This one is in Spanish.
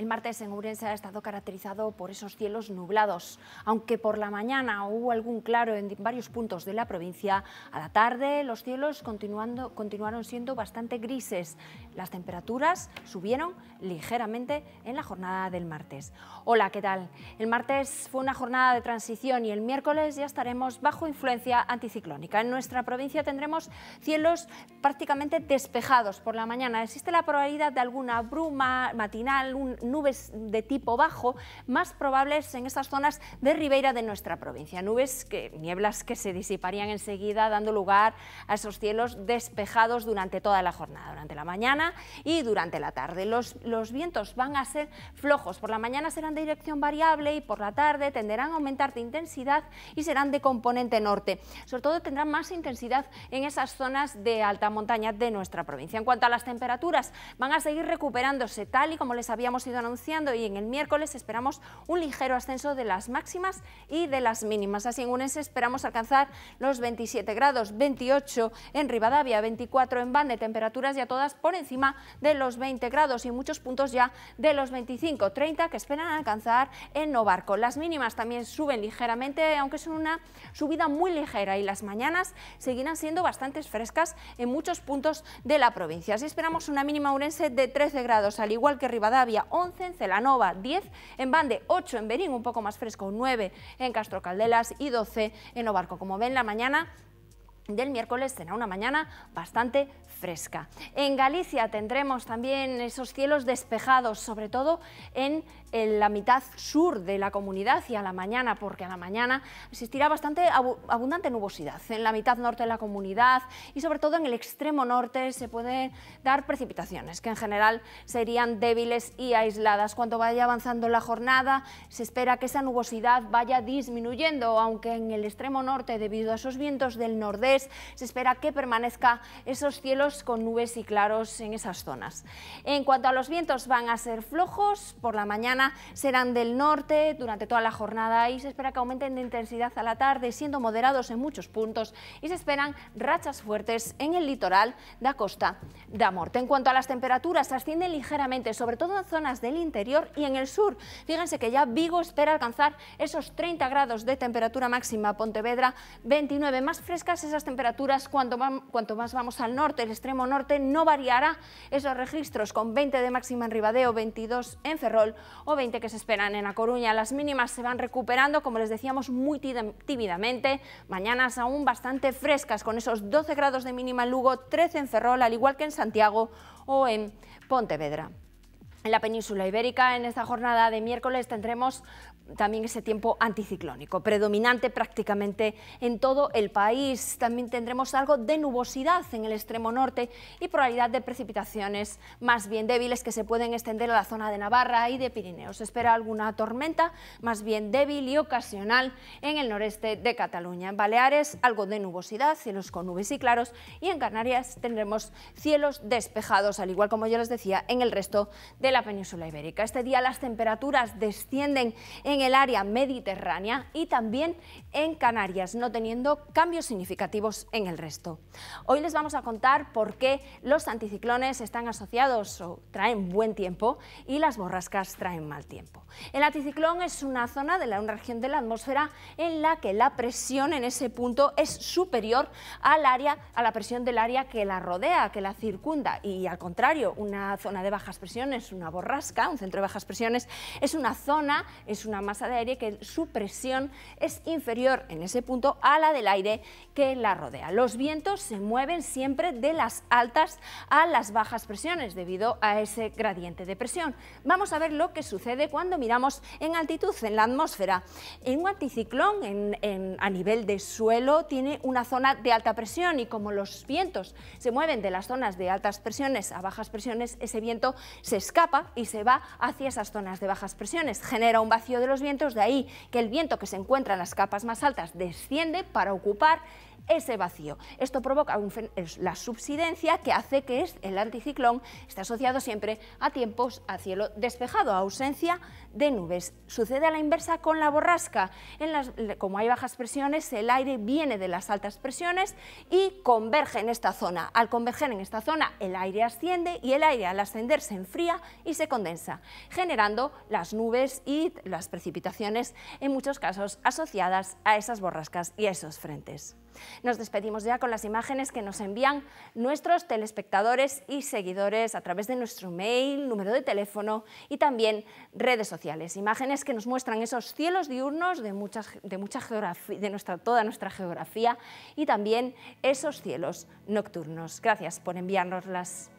El martes en Urense ha estado caracterizado por esos cielos nublados. Aunque por la mañana hubo algún claro en varios puntos de la provincia, a la tarde los cielos continuando, continuaron siendo bastante grises. Las temperaturas subieron ligeramente en la jornada del martes. Hola, ¿qué tal? El martes fue una jornada de transición y el miércoles ya estaremos bajo influencia anticiclónica. En nuestra provincia tendremos cielos prácticamente despejados por la mañana. Existe la probabilidad de alguna bruma matinal, un nubes de tipo bajo más probables en estas zonas de ribera de nuestra provincia. Nubes, que, nieblas que se disiparían enseguida dando lugar a esos cielos despejados durante toda la jornada, durante la mañana y durante la tarde. Los, los vientos van a ser flojos, por la mañana serán de dirección variable y por la tarde tenderán a aumentar de intensidad y serán de componente norte. Sobre todo tendrán más intensidad en esas zonas de alta montaña de nuestra provincia. En cuanto a las temperaturas, van a seguir recuperándose tal y como les habíamos ido anunciando y en el miércoles esperamos un ligero ascenso de las máximas y de las mínimas. Así en unense esperamos alcanzar los 27 grados, 28 en Rivadavia, 24 en Bande, temperaturas ya todas por encima de los 20 grados y muchos puntos ya de los 25, 30 que esperan alcanzar en Novarco. Las mínimas también suben ligeramente, aunque son una subida muy ligera y las mañanas seguirán siendo bastante frescas en muchos puntos de la provincia. Así esperamos una mínima urense de 13 grados, al igual que Rivadavia, 11 11, en Celanova 10, en Bande 8, en Berín un poco más fresco 9, en Castro Caldelas y 12 en Obarco. Como ven, la mañana del miércoles será una mañana bastante fresca. En Galicia tendremos también esos cielos despejados, sobre todo en, la mitad sur de la comunidad y a la mañana, porque a la mañana existirá bastante abundante nubosidad en la mitad norte de la comunidad y sobre todo en el extremo norte se pueden dar precipitaciones, que en general serían débiles y aisladas. Cuando vaya avanzando la jornada, se espera que esa nubosidad vaya disminuyendo, aunque en el extremo norte, debido a esos vientos del nordeste, se espera que permanezca esos cielos con nubes y claros en esas zonas. En cuanto a los vientos, van a ser flojos. Por la mañana serán del norte durante toda la jornada y se espera que aumenten de intensidad a la tarde, siendo moderados en muchos puntos y se esperan rachas fuertes en el litoral de la costa de Amorte. En cuanto a las temperaturas, ascienden ligeramente, sobre todo en zonas del interior y en el sur. Fíjense que ya Vigo espera alcanzar esos 30 grados de temperatura máxima, Pontevedra 29, más frescas esas temperaturas cuanto, cuanto más vamos al norte, el extremo norte no variará esos registros con 20 de máxima en Ribadeo, 22 en Ferrol o 20 que se esperan en la Coruña. Las mínimas se van recuperando, como les decíamos, muy tímidamente. Mañanas aún bastante frescas con esos 12 grados de mínima en Lugo, 13 en Ferrol, al igual que en Santiago o en Pontevedra. En la península ibérica, en esta jornada de miércoles, tendremos también ese tiempo anticiclónico, predominante prácticamente en todo el país. También tendremos algo de nubosidad en el extremo norte y probabilidad de precipitaciones más bien débiles que se pueden extender a la zona de Navarra y de Pirineos. espera alguna tormenta más bien débil y ocasional en el noreste de Cataluña. En Baleares, algo de nubosidad, cielos con nubes y claros, y en Canarias tendremos cielos despejados, al igual como yo les decía, en el resto de la península ibérica. Este día las temperaturas descienden en el área mediterránea y también en Canarias, no teniendo cambios significativos en el resto. Hoy les vamos a contar por qué los anticiclones están asociados o traen buen tiempo y las borrascas traen mal tiempo. El anticiclón es una zona de la región de la atmósfera en la que la presión en ese punto es superior al área a la presión del área que la rodea, que la circunda y al contrario, una zona de bajas presiones, una borrasca, un centro de bajas presiones, es una zona, es una masa de aire que su presión es inferior en ese punto a la del aire que la rodea. Los vientos se mueven siempre de las altas a las bajas presiones debido a ese gradiente de presión. Vamos a ver lo que sucede cuando miramos en altitud, en la atmósfera. En un anticiclón a nivel de suelo tiene una zona de alta presión y como los vientos se mueven de las zonas de altas presiones a bajas presiones, ese viento se escapa y se va hacia esas zonas de bajas presiones. Genera un vacío de los vientos, de ahí que el viento que se encuentra en las capas más altas desciende para ocupar ese vacío. Esto provoca la subsidencia que hace que el anticiclón esté asociado siempre a tiempos a cielo despejado, a ausencia de nubes. Sucede a la inversa con la borrasca. como hay bajas presiones, el aire viene de las altas presiones y converge en esta zona. Al converger en esta zona, el aire asciende y el aire al ascender se enfría y se condensa, generando las nubes y las precipitaciones, en muchos casos asociadas a esas borrascas y a esos frentes. Nos despedimos ya con las imágenes que nos envían nuestros telespectadores y seguidores a través de nuestro mail, número de teléfono y también redes sociales. Imágenes que nos muestran esos cielos diurnos de, muchas, de, de nuestra, toda nuestra geografía y también esos cielos nocturnos. Gracias por enviarnoslas.